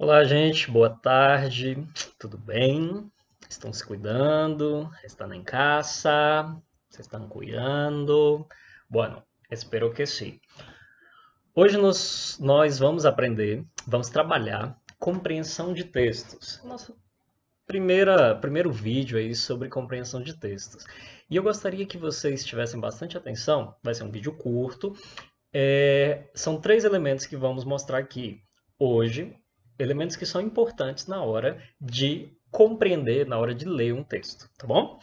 Olá, gente, boa tarde, tudo bem? Estão se cuidando? Estão em casa? Vocês estão cuidando? Bueno, espero que sim. Hoje nós, nós vamos aprender, vamos trabalhar compreensão de textos. Nosso primeira, primeiro vídeo aí sobre compreensão de textos. E eu gostaria que vocês tivessem bastante atenção, vai ser um vídeo curto. É, são três elementos que vamos mostrar aqui hoje elementos que são importantes na hora de compreender, na hora de ler um texto, tá bom?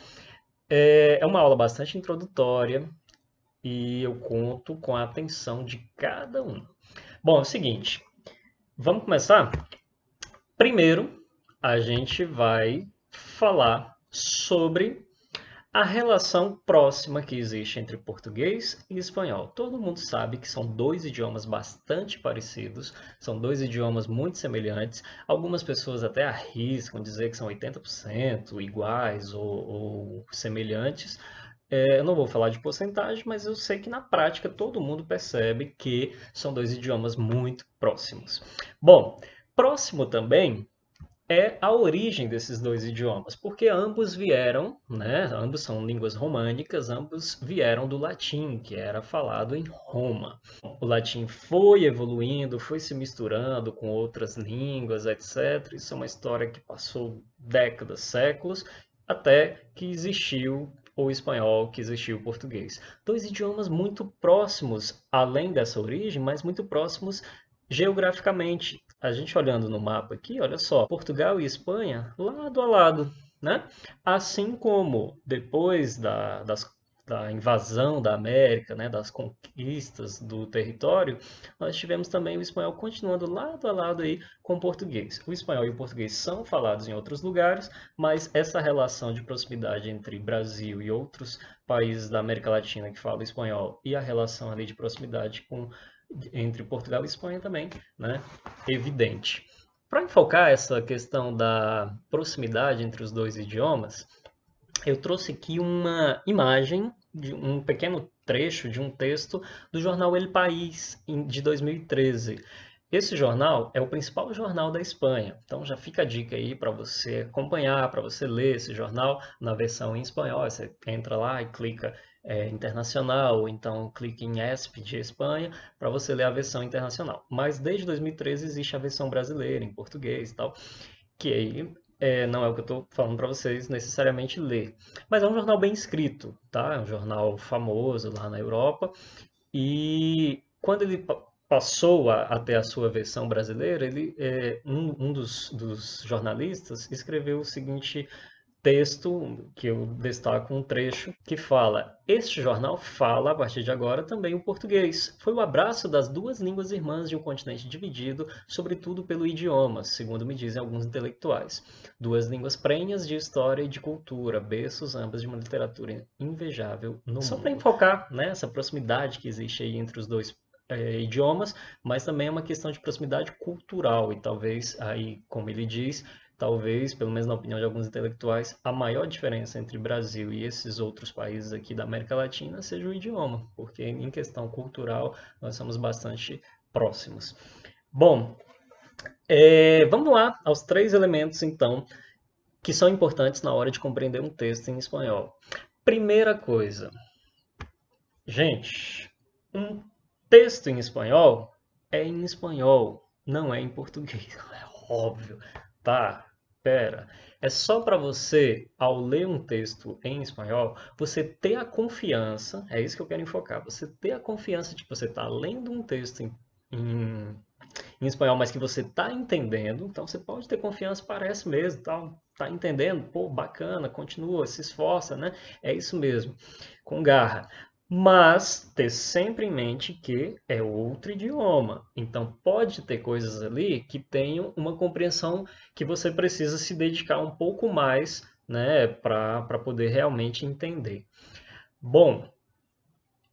É, é uma aula bastante introdutória e eu conto com a atenção de cada um. Bom, é o seguinte, vamos começar? Primeiro, a gente vai falar sobre a relação próxima que existe entre português e espanhol. Todo mundo sabe que são dois idiomas bastante parecidos, são dois idiomas muito semelhantes. Algumas pessoas até arriscam dizer que são 80% iguais ou, ou semelhantes. É, eu não vou falar de porcentagem, mas eu sei que na prática todo mundo percebe que são dois idiomas muito próximos. Bom, próximo também é a origem desses dois idiomas, porque ambos vieram, né, ambos são línguas românicas, ambos vieram do latim, que era falado em Roma. O latim foi evoluindo, foi se misturando com outras línguas, etc. Isso é uma história que passou décadas, séculos, até que existiu o espanhol que existiu o português. Dois idiomas muito próximos, além dessa origem, mas muito próximos geograficamente a gente olhando no mapa aqui, olha só, Portugal e Espanha lado a lado, né? Assim como depois da, das, da invasão da América, né, das conquistas do território, nós tivemos também o espanhol continuando lado a lado aí com o português. O espanhol e o português são falados em outros lugares, mas essa relação de proximidade entre Brasil e outros países da América Latina que falam espanhol e a relação ali de proximidade com entre Portugal e Espanha também, né? Evidente. Para enfocar essa questão da proximidade entre os dois idiomas, eu trouxe aqui uma imagem de um pequeno trecho de um texto do jornal El País de 2013. Esse jornal é o principal jornal da Espanha, então já fica a dica aí para você acompanhar, para você ler esse jornal na versão em espanhol. Você entra lá e clica é, internacional, então clique em ESP de Espanha para você ler a versão internacional. Mas desde 2013 existe a versão brasileira, em português e tal, que aí é, não é o que eu estou falando para vocês necessariamente ler. Mas é um jornal bem escrito, tá? É um jornal famoso lá na Europa. E quando ele passou a, a ter a sua versão brasileira, ele, é, um, um dos, dos jornalistas escreveu o seguinte texto que eu destaco um trecho que fala: Este jornal fala a partir de agora também o português. Foi o abraço das duas línguas irmãs de um continente dividido, sobretudo pelo idioma, segundo me dizem alguns intelectuais. Duas línguas prenhas de história e de cultura, berços ambas de uma literatura invejável no Só para enfocar né, essa proximidade que existe aí entre os dois é, idiomas, mas também é uma questão de proximidade cultural e talvez aí, como ele diz, talvez, pelo menos na opinião de alguns intelectuais, a maior diferença entre Brasil e esses outros países aqui da América Latina seja o idioma, porque em questão cultural nós somos bastante próximos. Bom, é, vamos lá aos três elementos, então, que são importantes na hora de compreender um texto em espanhol. Primeira coisa, gente, um texto em espanhol é em espanhol, não é em português, é óbvio tá, pera. É só para você, ao ler um texto em espanhol, você ter a confiança, é isso que eu quero enfocar, você ter a confiança de que você está lendo um texto em, em, em espanhol, mas que você está entendendo, então você pode ter confiança, parece mesmo, tal, tá, tá entendendo? Pô, bacana, continua, se esforça, né? É isso mesmo, com garra mas ter sempre em mente que é outro idioma. Então, pode ter coisas ali que tenham uma compreensão que você precisa se dedicar um pouco mais né, para poder realmente entender. Bom,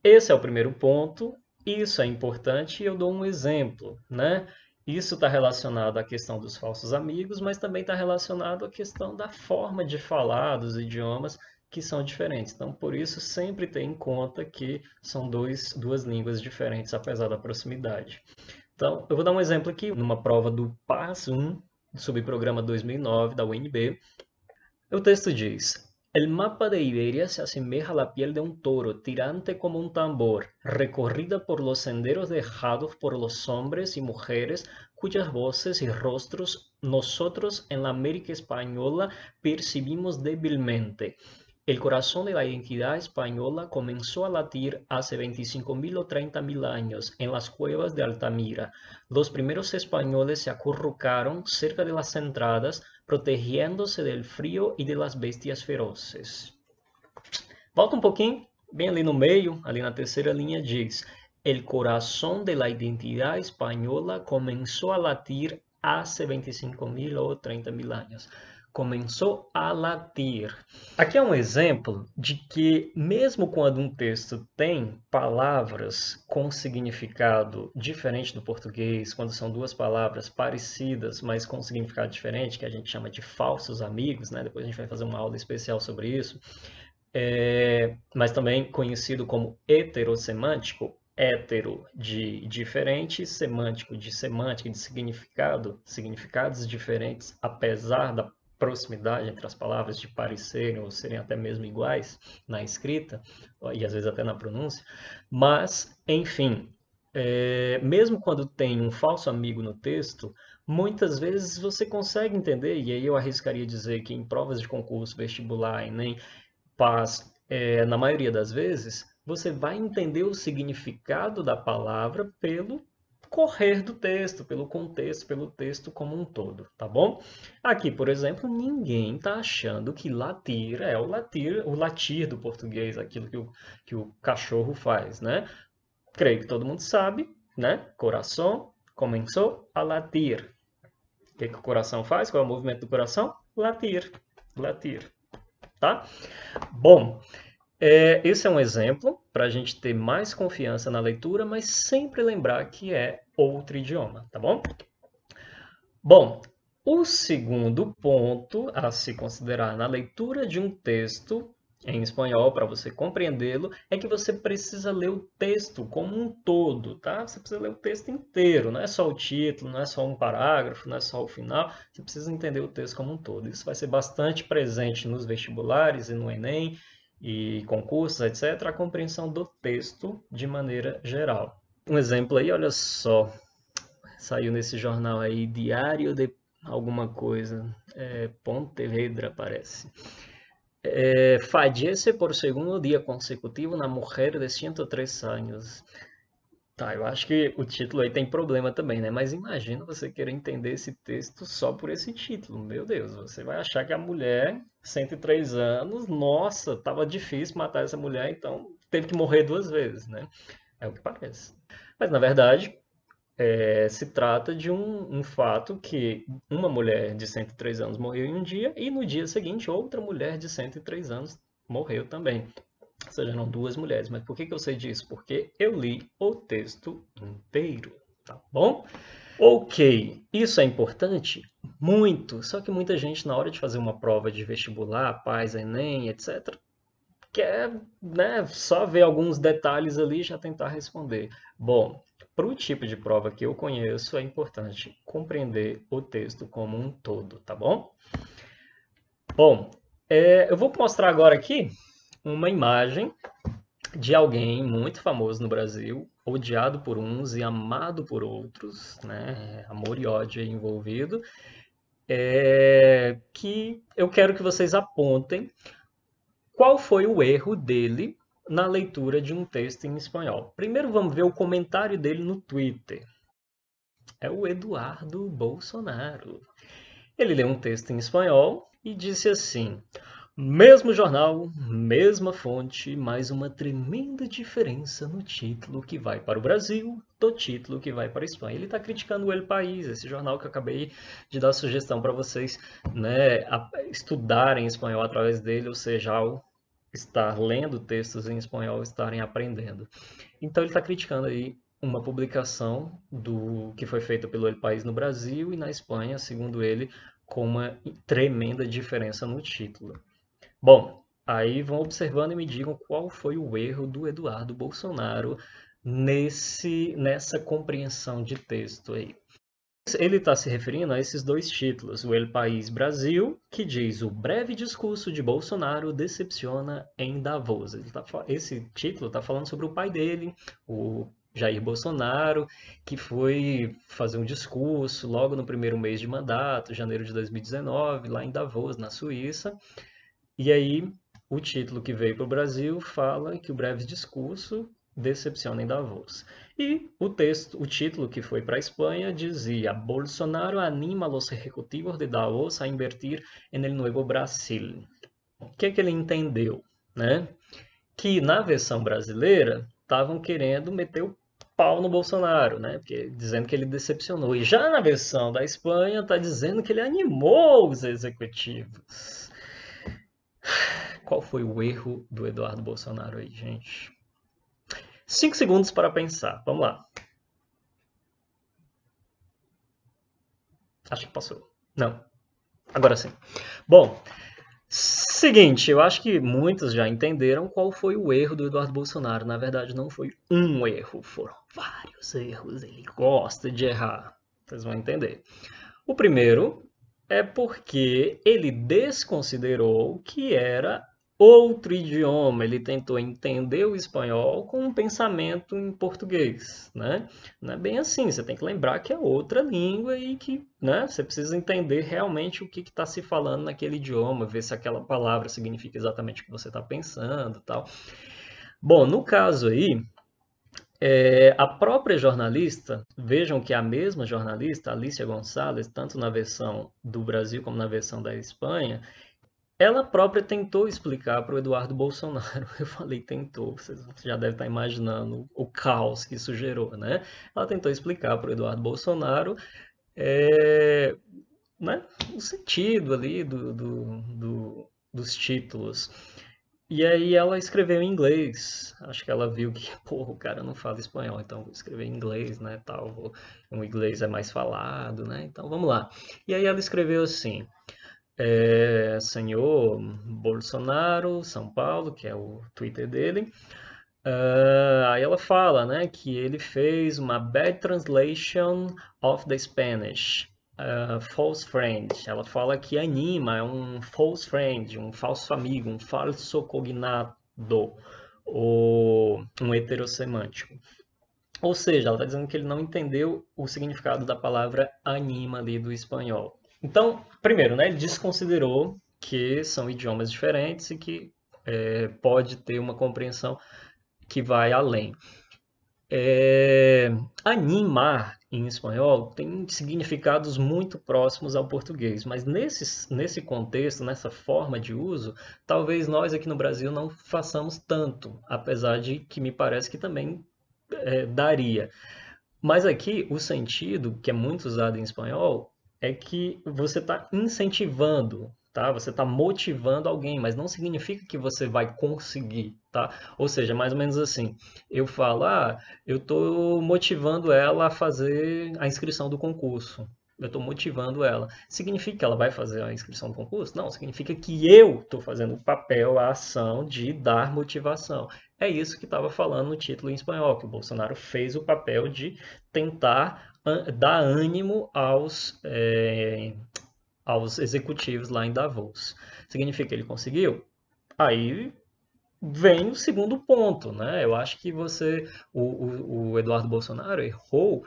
esse é o primeiro ponto, isso é importante e eu dou um exemplo. Né? Isso está relacionado à questão dos falsos amigos, mas também está relacionado à questão da forma de falar dos idiomas que são diferentes. Então, por isso, sempre tem em conta que são dois, duas línguas diferentes, apesar da proximidade. Então, eu vou dar um exemplo aqui, numa prova do PAS 1, subprograma 2009 da UNB. O texto diz, El mapa de Iberia se assemelha a la piel de um toro, tirante como um tambor, recorrida por los senderos dejados por los hombres e mujeres, cuyas voces e rostros nosotros en la América Española percibimos débilmente. El corazón de la identidad española comenzó a latir hace 25.000 o 30.000 años en las cuevas de Altamira. Los primeros españoles se acurrucaron cerca de las entradas, protegiéndose del frío y de las bestias feroces. Volta un poquín? Bien, ali no medio, ali la tercera línea, dice... El corazón de la identidad española comenzó a latir hace 25.000 o 30.000 años. começou a latir. Aqui é um exemplo de que, mesmo quando um texto tem palavras com significado diferente do português, quando são duas palavras parecidas, mas com significado diferente, que a gente chama de falsos amigos, né? depois a gente vai fazer uma aula especial sobre isso, é... mas também conhecido como heterosemântico, hétero de diferente, semântico de semântica, de significado, significados diferentes, apesar da proximidade entre as palavras, de parecerem ou serem até mesmo iguais na escrita, e às vezes até na pronúncia, mas, enfim, é, mesmo quando tem um falso amigo no texto, muitas vezes você consegue entender, e aí eu arriscaria dizer que em provas de concurso, vestibular, Enem, nem é, na maioria das vezes, você vai entender o significado da palavra pelo correr do texto, pelo contexto, pelo texto como um todo, tá bom? Aqui, por exemplo, ninguém está achando que latir é o latir, o latir do português, aquilo que o, que o cachorro faz, né? Creio que todo mundo sabe, né? Coração começou a latir. O que, que o coração faz? Qual é o movimento do coração? Latir, latir, tá? Bom, é, esse é um exemplo para a gente ter mais confiança na leitura, mas sempre lembrar que é outro idioma, tá bom? Bom, o segundo ponto a se considerar na leitura de um texto em espanhol, para você compreendê-lo, é que você precisa ler o texto como um todo, tá? Você precisa ler o texto inteiro, não é só o título, não é só um parágrafo, não é só o final, você precisa entender o texto como um todo. Isso vai ser bastante presente nos vestibulares e no Enem, e concursos, etc., a compreensão do texto de maneira geral. Um exemplo aí, olha só, saiu nesse jornal aí, Diário de alguma coisa, é, Pontevedra parece. É, por segundo dia consecutivo na mulher de 103 anos. Tá, eu acho que o título aí tem problema também, né? Mas imagina você querer entender esse texto só por esse título. Meu Deus, você vai achar que a mulher, 103 anos, nossa, tava difícil matar essa mulher, então teve que morrer duas vezes, né? É o que parece. Mas na verdade, é, se trata de um, um, fato que uma mulher de 103 anos morreu em um dia e no dia seguinte outra mulher de 103 anos morreu também. Ou seja, não duas mulheres. Mas por que, que eu sei disso? Porque eu li o texto inteiro, tá bom? Ok, isso é importante? Muito. Só que muita gente, na hora de fazer uma prova de vestibular, paz, Enem, etc., quer né, só ver alguns detalhes ali e já tentar responder. Bom, para o tipo de prova que eu conheço, é importante compreender o texto como um todo, tá bom? Bom, é, eu vou mostrar agora aqui uma imagem de alguém muito famoso no Brasil, odiado por uns e amado por outros, né? É, amor e ódio envolvido. É... que eu quero que vocês apontem qual foi o erro dele na leitura de um texto em espanhol. Primeiro vamos ver o comentário dele no Twitter. É o Eduardo Bolsonaro. Ele leu um texto em espanhol e disse assim: mesmo jornal, mesma fonte, mas uma tremenda diferença no título que vai para o Brasil do título que vai para a Espanha. Ele está criticando o El País, esse jornal que eu acabei de dar sugestão para vocês né, estudarem espanhol através dele, ou seja, ao estar lendo textos em espanhol, estarem aprendendo. Então ele está criticando aí uma publicação do que foi feita pelo El País no Brasil e na Espanha, segundo ele, com uma tremenda diferença no título. Bom, aí vão observando e me digam qual foi o erro do Eduardo Bolsonaro nesse, nessa compreensão de texto aí. Ele está se referindo a esses dois títulos, o El País Brasil, que diz o breve discurso de Bolsonaro decepciona em Davos. Tá, esse título está falando sobre o pai dele, o Jair Bolsonaro, que foi fazer um discurso logo no primeiro mês de mandato, janeiro de 2019, lá em Davos, na Suíça, e aí, o título que veio para o Brasil fala que o breve discurso decepciona em Davos. E o texto, o título que foi para a Espanha dizia: Bolsonaro anima os los ejecutivos de Davos a invertir en el nuevo Brasil. O que, é que ele entendeu, né? Que na versão brasileira estavam querendo meter o pau no Bolsonaro, né? Porque, dizendo que ele decepcionou. E já na versão da Espanha está dizendo que ele animou os executivos. Qual foi o erro do Eduardo Bolsonaro aí, gente? Cinco segundos para pensar. Vamos lá. Acho que passou. Não. Agora sim. Bom, seguinte, eu acho que muitos já entenderam qual foi o erro do Eduardo Bolsonaro. Na verdade, não foi um erro, foram vários erros. Ele gosta de errar. Vocês vão entender. O primeiro é porque ele desconsiderou que era outro idioma, ele tentou entender o espanhol com um pensamento em português, né? Não é bem assim, você tem que lembrar que é outra língua e que né, você precisa entender realmente o que está se falando naquele idioma, ver se aquela palavra significa exatamente o que você está pensando tal. Bom, no caso aí, é, a própria jornalista, vejam que a mesma jornalista, Alicia Gonçalves, tanto na versão do Brasil como na versão da Espanha, ela própria tentou explicar para o Eduardo Bolsonaro. Eu falei tentou, vocês já devem estar imaginando o caos que isso gerou, né? Ela tentou explicar para o Eduardo Bolsonaro é, né, o sentido ali do, do, do, dos títulos. E aí ela escreveu em inglês. Acho que ela viu que, pô, o cara não fala espanhol, então vou escrever em inglês, né, tal. O inglês é mais falado, né? Então vamos lá. E aí ela escreveu assim: é, senhor Bolsonaro, São Paulo, que é o Twitter dele. Uh, aí ela fala, né, que ele fez uma bad translation of the Spanish. Ah, false friend. Ela fala que anima é um false friend, um falso amigo, um falso cognado, ou um heterosemântico. Ou seja, ela está dizendo que ele não entendeu o significado da palavra anima ali do espanhol. Então, primeiro, né, ele desconsiderou que são idiomas diferentes e que é, pode ter uma compreensão que vai além. É, animar em espanhol tem significados muito próximos ao português, mas nesse, nesse contexto, nessa forma de uso, talvez nós aqui no Brasil não façamos tanto, apesar de que me parece que também é, daria. Mas aqui o sentido, que é muito usado em espanhol, é que você está incentivando tá? Você está motivando alguém, mas não significa que você vai conseguir, tá? Ou seja, mais ou menos assim, eu falo, ah, eu estou motivando ela a fazer a inscrição do concurso. Eu estou motivando ela. Significa que ela vai fazer a inscrição do concurso? Não, significa que eu estou fazendo o papel, a ação de dar motivação. É isso que estava falando no título em espanhol, que o Bolsonaro fez o papel de tentar dar ânimo aos é aos executivos lá em Davos. Significa que ele conseguiu? Aí vem o segundo ponto, né? Eu acho que você, o, o, o Eduardo Bolsonaro errou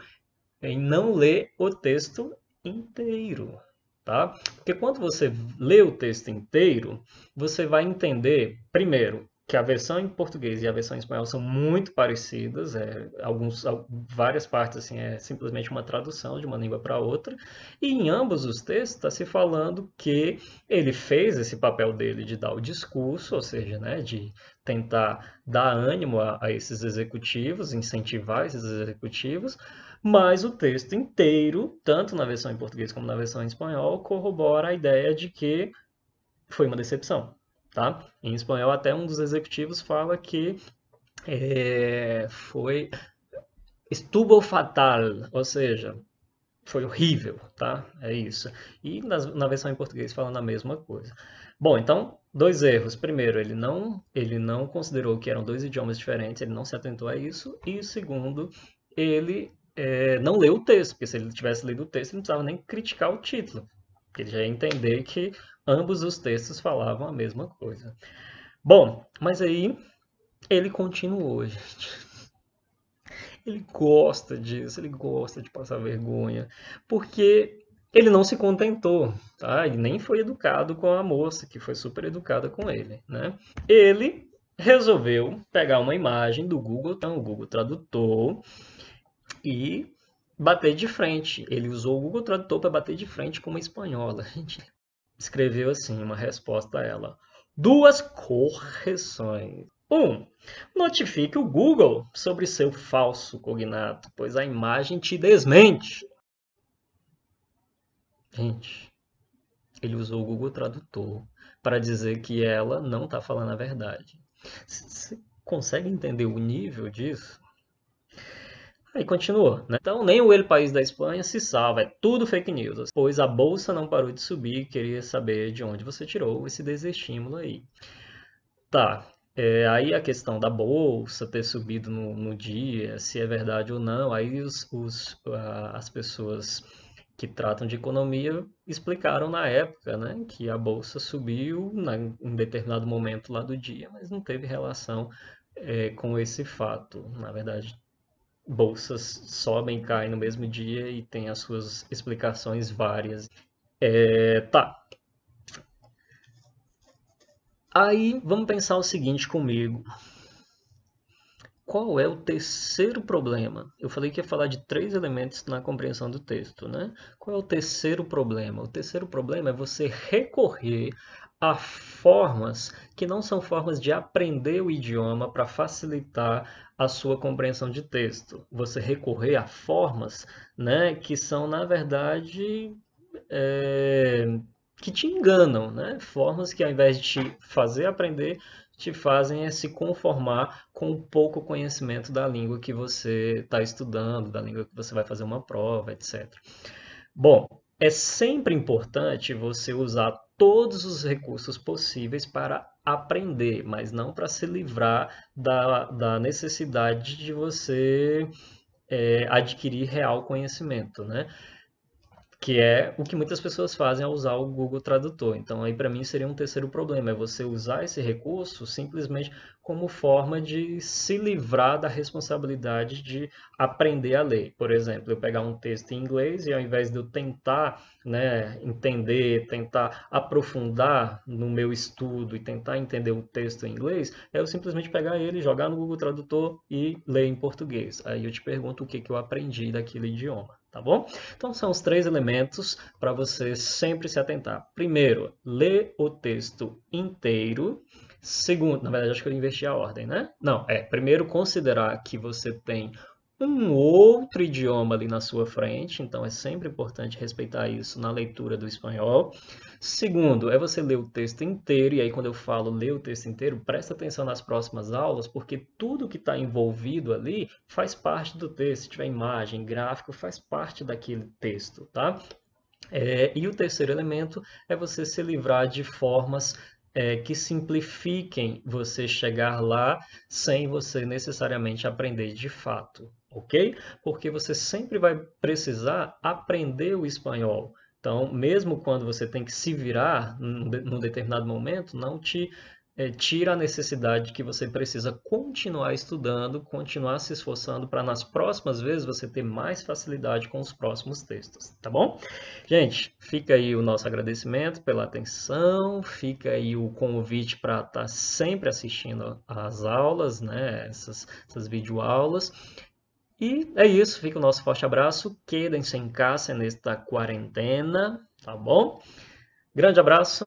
em não ler o texto inteiro, tá? Porque quando você lê o texto inteiro, você vai entender, primeiro, que a versão em português e a versão em espanhol são muito parecidas, é, alguns, várias partes assim é simplesmente uma tradução de uma língua para outra, e em ambos os textos está se falando que ele fez esse papel dele de dar o discurso, ou seja, né, de tentar dar ânimo a, a esses executivos, incentivar esses executivos, mas o texto inteiro, tanto na versão em português como na versão em espanhol, corrobora a ideia de que foi uma decepção Tá? Em espanhol, até um dos executivos fala que é, foi estuvo fatal, ou seja, foi horrível, tá? É isso. E na versão em português falando a mesma coisa. Bom, então, dois erros. Primeiro, ele não, ele não considerou que eram dois idiomas diferentes, ele não se atentou a isso. E segundo, ele é, não leu o texto, porque se ele tivesse lido o texto, ele não precisava nem criticar o título. Ele já ia entender que Ambos os textos falavam a mesma coisa. Bom, mas aí ele continuou, gente. Ele gosta disso, ele gosta de passar vergonha, porque ele não se contentou, tá? E nem foi educado com a moça, que foi super educada com ele, né? Ele resolveu pegar uma imagem do Google, então o Google Tradutor, e bater de frente. Ele usou o Google Tradutor para bater de frente com uma espanhola, gente escreveu assim uma resposta a ela. Duas correções. 1. Um, notifique o Google sobre seu falso cognato, pois a imagem te desmente. Gente, ele usou o Google Tradutor para dizer que ela não está falando a verdade. Você consegue entender o nível disso? Aí continuou, né? Então nem o El País da Espanha se salva, é tudo fake news, assim, pois a bolsa não parou de subir, queria saber de onde você tirou esse desestímulo aí. Tá, é, aí a questão da bolsa ter subido no, no dia, se é verdade ou não, aí os, os, as pessoas que tratam de economia explicaram na época né, que a bolsa subiu na, em determinado momento lá do dia, mas não teve relação é, com esse fato. Na verdade, bolsas sobem e caem no mesmo dia e tem as suas explicações várias. É, tá. Aí vamos pensar o seguinte comigo. Qual é o terceiro problema? Eu falei que ia falar de três elementos na compreensão do texto, né? Qual é o terceiro problema? O terceiro problema é você recorrer há formas que não são formas de aprender o idioma para facilitar a sua compreensão de texto. Você recorrer a formas né, que são, na verdade, é, que te enganam, né? formas que ao invés de te fazer aprender, te fazem é se conformar com o pouco conhecimento da língua que você está estudando, da língua que você vai fazer uma prova, etc. Bom, é sempre importante você usar todos os recursos possíveis para aprender, mas não para se livrar da, da necessidade de você é, adquirir real conhecimento, né? que é o que muitas pessoas fazem ao usar o Google Tradutor. Então, aí para mim seria um terceiro problema, é você usar esse recurso simplesmente como forma de se livrar da responsabilidade de aprender a ler. Por exemplo, eu pegar um texto em inglês e ao invés de eu tentar né, entender, tentar aprofundar no meu estudo e tentar entender o texto em inglês, é eu simplesmente pegar ele, jogar no Google Tradutor e ler em português. Aí eu te pergunto o que, que eu aprendi daquele idioma tá bom? Então são os três elementos para você sempre se atentar. Primeiro, ler o texto inteiro. Segundo, na verdade acho que eu investi a ordem, né? Não, é primeiro considerar que você tem um outro idioma ali na sua frente, então é sempre importante respeitar isso na leitura do espanhol. Segundo, é você ler o texto inteiro, e aí quando eu falo ler o texto inteiro, presta atenção nas próximas aulas, porque tudo que está envolvido ali faz parte do texto. Se tiver imagem, gráfico, faz parte daquele texto, tá? É, e o terceiro elemento é você se livrar de formas é, que simplifiquem você chegar lá sem você necessariamente aprender de fato ok? Porque você sempre vai precisar aprender o espanhol. Então, mesmo quando você tem que se virar num determinado momento, não te é, tira a necessidade que você precisa continuar estudando, continuar se esforçando para nas próximas vezes você ter mais facilidade com os próximos textos, tá bom? Gente, fica aí o nosso agradecimento pela atenção, fica aí o convite para estar tá sempre assistindo às aulas, né, essas, essas videoaulas, e é isso, fica o nosso forte abraço. Quedem-se em casa nesta quarentena, tá bom? Grande abraço.